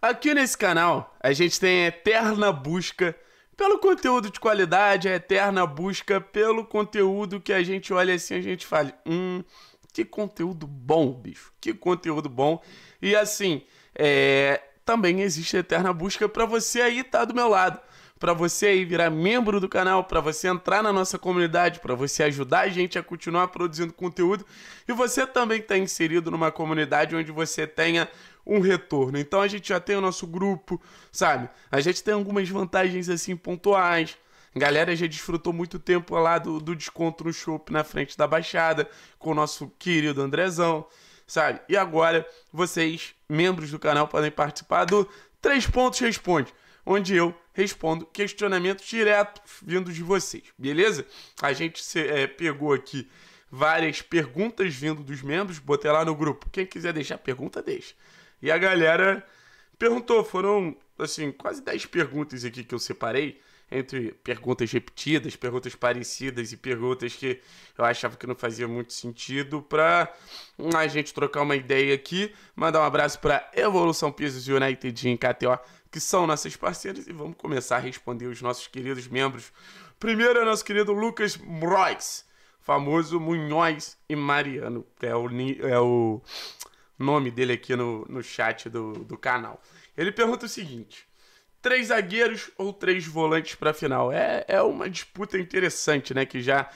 Aqui nesse canal, a gente tem a eterna busca pelo conteúdo de qualidade, a eterna busca pelo conteúdo que a gente olha assim, a gente fala, hum, que conteúdo bom, bicho, que conteúdo bom. E assim, é, também existe a eterna busca para você aí estar tá do meu lado, para você aí virar membro do canal, para você entrar na nossa comunidade, para você ajudar a gente a continuar produzindo conteúdo e você também está inserido numa comunidade onde você tenha um retorno. Então a gente já tem o nosso grupo, sabe? A gente tem algumas vantagens assim pontuais. A galera já desfrutou muito tempo lá do, do desconto no shopping na frente da Baixada com o nosso querido Andrezão, sabe? E agora vocês, membros do canal, podem participar do Três Pontos Responde, onde eu respondo questionamentos diretos vindos de vocês, beleza? A gente é, pegou aqui várias perguntas vindo dos membros, botei lá no grupo. Quem quiser deixar pergunta, deixa. E a galera perguntou, foram assim, quase 10 perguntas aqui que eu separei, entre perguntas repetidas, perguntas parecidas e perguntas que eu achava que não fazia muito sentido para a gente trocar uma ideia aqui. Mandar um abraço para Evolução Pisos United em KTO, que são nossas parceiras e vamos começar a responder os nossos queridos membros. Primeiro é nosso querido Lucas Mrois, famoso Munhoz e Mariano, é o é o nome dele aqui no, no chat do, do canal. Ele pergunta o seguinte: três zagueiros ou três volantes para a final? É, é uma disputa interessante, né? Que já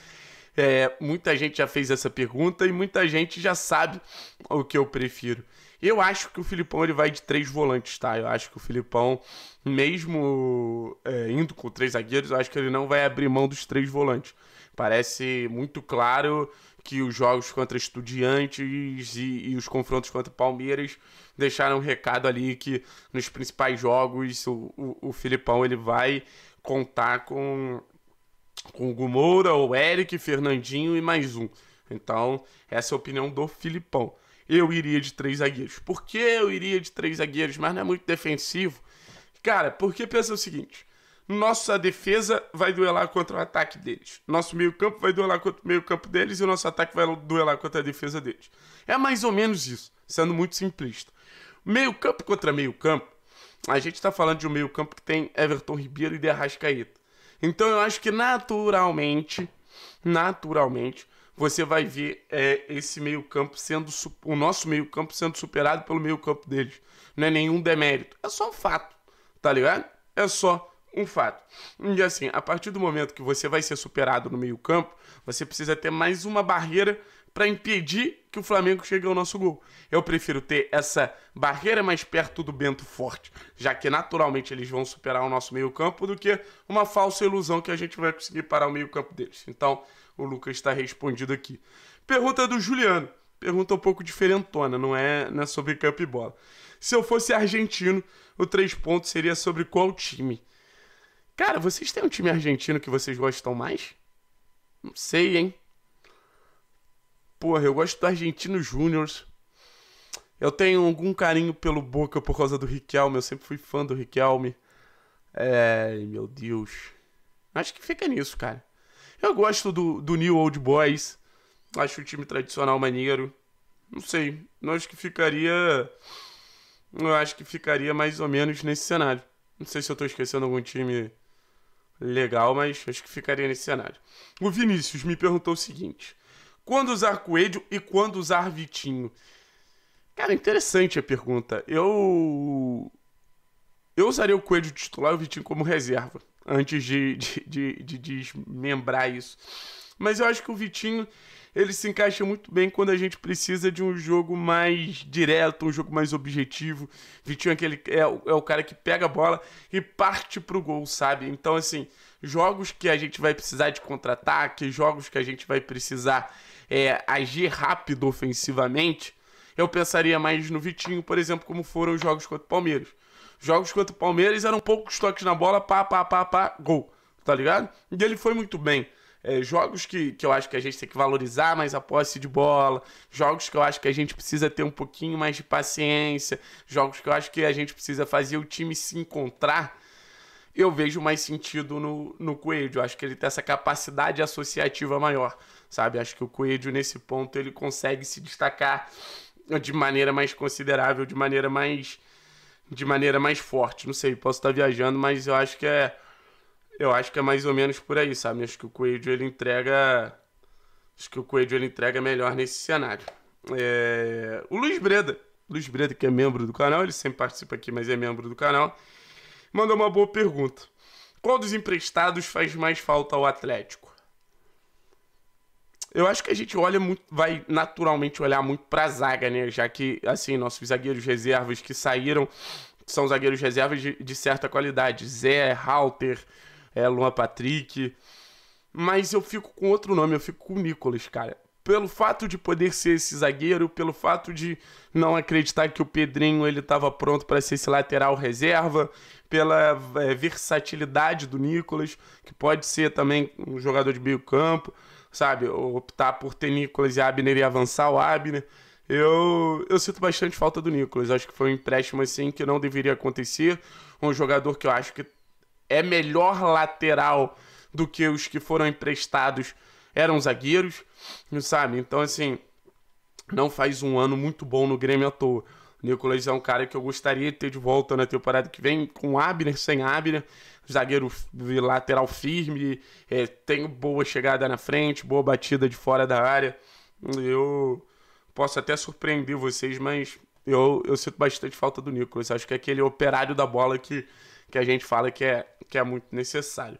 é, muita gente já fez essa pergunta e muita gente já sabe o que eu prefiro. Eu acho que o Filipão ele vai de três volantes, tá? Eu acho que o Filipão, mesmo é, indo com três zagueiros, eu acho que ele não vai abrir mão dos três volantes. Parece muito claro que os jogos contra Estudiantes e, e os confrontos contra Palmeiras deixaram um recado ali que nos principais jogos o, o, o Filipão ele vai contar com, com o Gumoura, o Eric, Fernandinho e mais um. Então, essa é a opinião do Filipão. Eu iria de três zagueiros. Por que eu iria de três zagueiros? Mas não é muito defensivo. Cara, porque pensa o seguinte: nossa defesa vai duelar contra o ataque deles. Nosso meio-campo vai duelar contra o meio-campo deles e o nosso ataque vai duelar contra a defesa deles. É mais ou menos isso, sendo muito simplista. Meio-campo contra meio-campo, a gente está falando de um meio-campo que tem Everton Ribeiro e Derrascaeta. Então eu acho que naturalmente, naturalmente, você vai ver é, esse meio campo sendo o nosso meio campo sendo superado pelo meio campo deles. Não é nenhum demérito, é só um fato, tá ligado? É só um fato. E assim, a partir do momento que você vai ser superado no meio-campo, você precisa ter mais uma barreira para impedir que o Flamengo chegue ao nosso gol. Eu prefiro ter essa barreira mais perto do Bento Forte, já que naturalmente eles vão superar o nosso meio-campo, do que uma falsa ilusão que a gente vai conseguir parar o meio-campo deles. Então, o Lucas está respondido aqui. Pergunta do Juliano. Pergunta um pouco diferentona, não é, não é sobre campo e bola. Se eu fosse argentino, o três pontos seria sobre qual time? Cara, vocês têm um time argentino que vocês gostam mais? Não sei, hein? Porra, eu gosto do Argentino Júnior. Eu tenho algum carinho pelo Boca por causa do Riquelme. Eu sempre fui fã do Riquelme. É, meu Deus. Acho que fica nisso, cara. Eu gosto do, do New Old Boys. Acho o time tradicional maneiro. Não sei. Eu acho que ficaria. Eu acho que ficaria mais ou menos nesse cenário. Não sei se eu tô esquecendo algum time legal, mas acho que ficaria nesse cenário. O Vinícius me perguntou o seguinte: quando usar Coelho e quando usar Vitinho? Cara, interessante a pergunta. Eu. Eu usaria o Coelho titular e o Vitinho como reserva antes de, de, de, de desmembrar isso. Mas eu acho que o Vitinho ele se encaixa muito bem quando a gente precisa de um jogo mais direto, um jogo mais objetivo. Vitinho é, aquele, é, é o cara que pega a bola e parte pro gol, sabe? Então, assim, jogos que a gente vai precisar de contra-ataque, jogos que a gente vai precisar é, agir rápido ofensivamente, eu pensaria mais no Vitinho, por exemplo, como foram os jogos contra o Palmeiras. Jogos contra o Palmeiras eram poucos toques na bola, pá, pá, pá, pá, gol. Tá ligado? E ele foi muito bem. É, jogos que, que eu acho que a gente tem que valorizar mais a posse de bola, jogos que eu acho que a gente precisa ter um pouquinho mais de paciência, jogos que eu acho que a gente precisa fazer o time se encontrar, eu vejo mais sentido no, no Coelho. Eu acho que ele tem essa capacidade associativa maior, sabe? Acho que o Coelho, nesse ponto, ele consegue se destacar de maneira mais considerável, de maneira mais de maneira mais forte. Não sei, posso estar viajando, mas eu acho que é. Eu acho que é mais ou menos por aí, sabe? Acho que o Coelho ele entrega. Acho que o Coelho ele entrega melhor nesse cenário. É... O Luiz Breda. Luiz Breda, que é membro do canal, ele sempre participa aqui, mas é membro do canal. Mandou uma boa pergunta. Qual dos emprestados faz mais falta ao Atlético? Eu acho que a gente olha muito, vai naturalmente olhar muito pra zaga, né? Já que, assim, nossos zagueiros reservas que saíram são zagueiros reservas de, de certa qualidade. Zé, Halter, é, Luan Patrick. Mas eu fico com outro nome, eu fico com o Nicolas, cara. Pelo fato de poder ser esse zagueiro, pelo fato de não acreditar que o Pedrinho ele estava pronto para ser esse lateral reserva, pela é, versatilidade do Nicolas, que pode ser também um jogador de meio campo sabe? Optar por ter Nicolas e Abner e avançar o Abner. Eu, eu sinto bastante falta do Nicolas. Acho que foi um empréstimo assim que não deveria acontecer. Um jogador que eu acho que é melhor lateral do que os que foram emprestados eram zagueiros, sabe? Então, assim, não faz um ano muito bom no Grêmio à toa. Nicolas é um cara que eu gostaria de ter de volta na temporada que vem, com Abner, sem Abner. Zagueiro lateral firme, é, tem boa chegada na frente, boa batida de fora da área. Eu posso até surpreender vocês, mas eu, eu sinto bastante falta do Nicolas. Acho que é aquele operário da bola que, que a gente fala que é, que é muito necessário.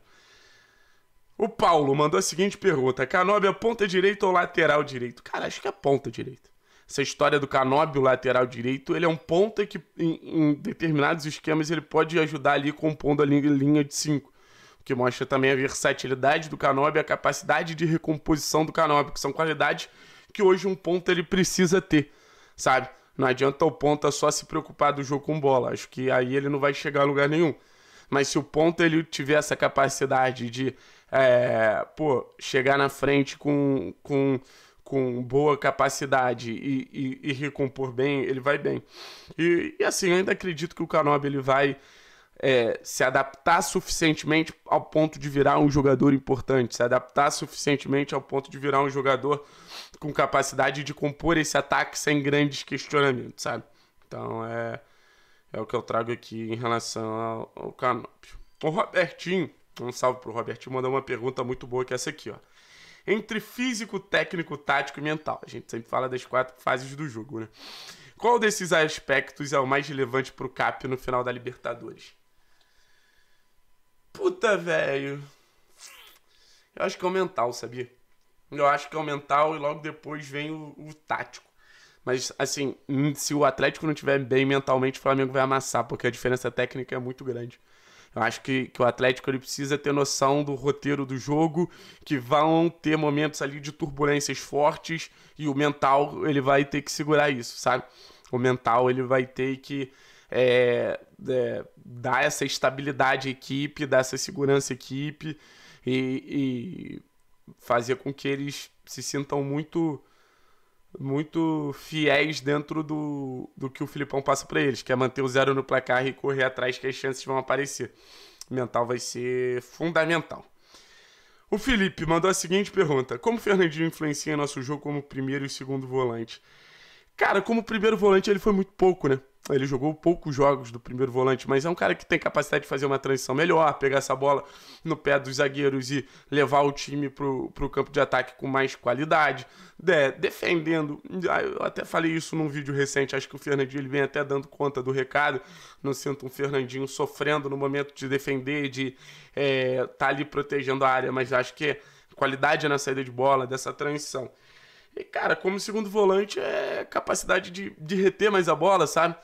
O Paulo mandou a seguinte pergunta: Canobi é ponta direita ou lateral direito? Cara, acho que é ponta direita essa história do Canóbio, lateral direito, ele é um ponta que em, em determinados esquemas ele pode ajudar ali compondo a linha, linha de 5. O que mostra também a versatilidade do Canóbio e a capacidade de recomposição do Canóbio, que são qualidades que hoje um ponta ele precisa ter, sabe? Não adianta o ponta só se preocupar do jogo com bola, acho que aí ele não vai chegar a lugar nenhum. Mas se o ponta ele tiver essa capacidade de, é, pô, chegar na frente com, com com boa capacidade e, e, e recompor bem, ele vai bem. E, e assim, eu ainda acredito que o Canobi ele vai é, se adaptar suficientemente ao ponto de virar um jogador importante, se adaptar suficientemente ao ponto de virar um jogador com capacidade de compor esse ataque sem grandes questionamentos, sabe? Então é, é o que eu trago aqui em relação ao, ao Canopio. O Robertinho, um salve pro Robertinho, mandou uma pergunta muito boa que é essa aqui, ó entre físico, técnico, tático e mental. A gente sempre fala das quatro fases do jogo, né? Qual desses aspectos é o mais relevante pro Cap no final da Libertadores? Puta, velho. Eu acho que é o mental, sabia? Eu acho que é o mental e logo depois vem o, o tático. Mas, assim, se o Atlético não tiver bem mentalmente, o Flamengo vai amassar, porque a diferença técnica é muito grande. Eu acho que, que o Atlético ele precisa ter noção do roteiro do jogo, que vão ter momentos ali de turbulências fortes e o mental ele vai ter que segurar isso, sabe? O mental ele vai ter que é, é, dar essa estabilidade à equipe, dar essa segurança à equipe e, e fazer com que eles se sintam muito muito fiéis dentro do, do que o Filipão passa para eles, que é manter o zero no placar e correr atrás que as chances vão aparecer. O mental vai ser fundamental. O Felipe mandou a seguinte pergunta: Como o Fernandinho influencia nosso jogo como primeiro e segundo volante? Cara, como primeiro volante ele foi muito pouco, né? Ele jogou poucos jogos do primeiro volante, mas é um cara que tem capacidade de fazer uma transição melhor, pegar essa bola no pé dos zagueiros e levar o time para o campo de ataque com mais qualidade. De, defendendo, ah, eu até falei isso num vídeo recente, acho que o Fernandinho ele vem até dando conta do recado. Não sinto um Fernandinho sofrendo no momento de defender, de estar eh, é, tá ali protegendo a área, mas acho que qualidade na saída de bola, dessa transição. E, cara, como segundo volante é capacidade de, de reter mais a bola, sabe?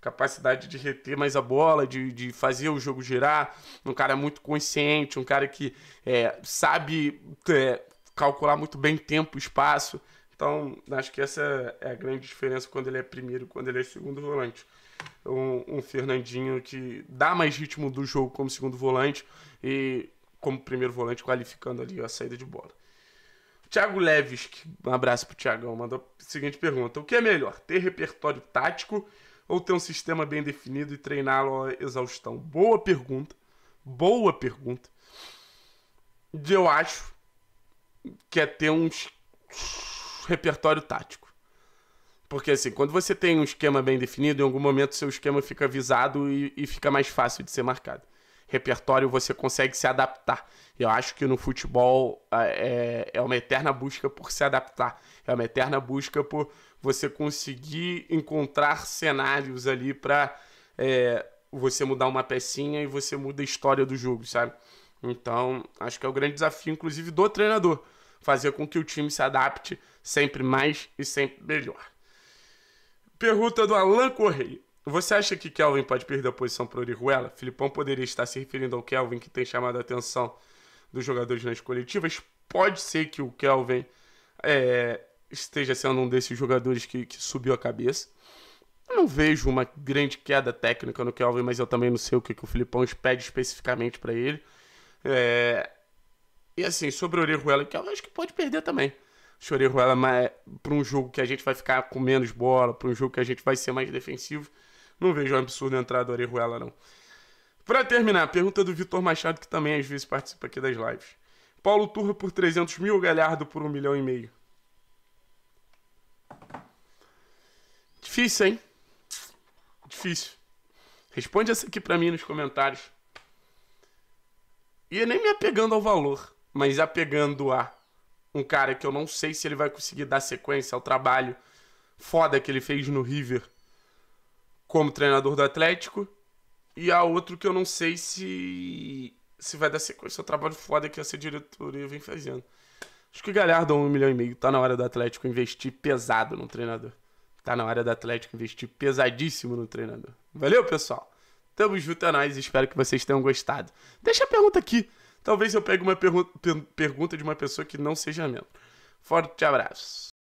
Capacidade de reter mais a bola, de, de fazer o jogo girar. Um cara muito consciente, um cara que é, sabe é, calcular muito bem tempo, espaço. Então, acho que essa é a grande diferença quando ele é primeiro e quando ele é segundo volante. Um, um, Fernandinho que dá mais ritmo do jogo como segundo volante e como primeiro volante qualificando ali a saída de bola. Thiago Leves, um abraço pro Thiagão, mandou a seguinte pergunta: O que é melhor, ter repertório tático ou ter um sistema bem definido e treiná-lo à exaustão? Boa pergunta, boa pergunta. Eu acho que é ter um repertório tático. Porque assim, quando você tem um esquema bem definido, em algum momento seu esquema fica visado e, e fica mais fácil de ser marcado repertório você consegue se adaptar. Eu acho que no futebol é, é uma eterna busca por se adaptar, é uma eterna busca por você conseguir encontrar cenários ali para é, você mudar uma pecinha e você muda a história do jogo, sabe? Então, acho que é o grande desafio, inclusive, do treinador, fazer com que o time se adapte sempre mais e sempre melhor. Pergunta do Alan Correia. Você acha que Kelvin pode perder a posição para Orihuela? Filipão poderia estar se referindo ao Kelvin, que tem chamado a atenção dos jogadores nas coletivas. Pode ser que o Kelvin é, esteja sendo um desses jogadores que, que subiu a cabeça. Eu não vejo uma grande queda técnica no Kelvin, mas eu também não sei o que, que o Filipão pede especificamente para ele. É... E assim, sobre Orihuela Orejuela, que acho que pode perder também. Acho o Orejuela é, para um jogo que a gente vai ficar com menos bola, para um jogo que a gente vai ser mais defensivo. Não vejo um absurdo entrar do Orejuela, não. Para terminar, pergunta do Vitor Machado, que também às vezes participa aqui das lives. Paulo Turra por 300 mil, Galhardo por 1 milhão e meio. Difícil, hein? Difícil. Responde essa aqui para mim nos comentários. E é nem me apegando ao valor, mas apegando a um cara que eu não sei se ele vai conseguir dar sequência ao trabalho foda que ele fez no River como treinador do Atlético. E a outro que eu não sei se se vai dar sequência ao é trabalho foda que essa diretoria vem fazendo. Acho que o Galhardo é um milhão e meio. Tá na hora do Atlético investir pesado no treinador. Tá na hora do Atlético investir pesadíssimo no treinador. Valeu, pessoal. Tamo junto, é nóis. Espero que vocês tenham gostado. Deixa a pergunta aqui. Talvez eu pegue uma pergu per pergunta de uma pessoa que não seja membro. Forte abraço.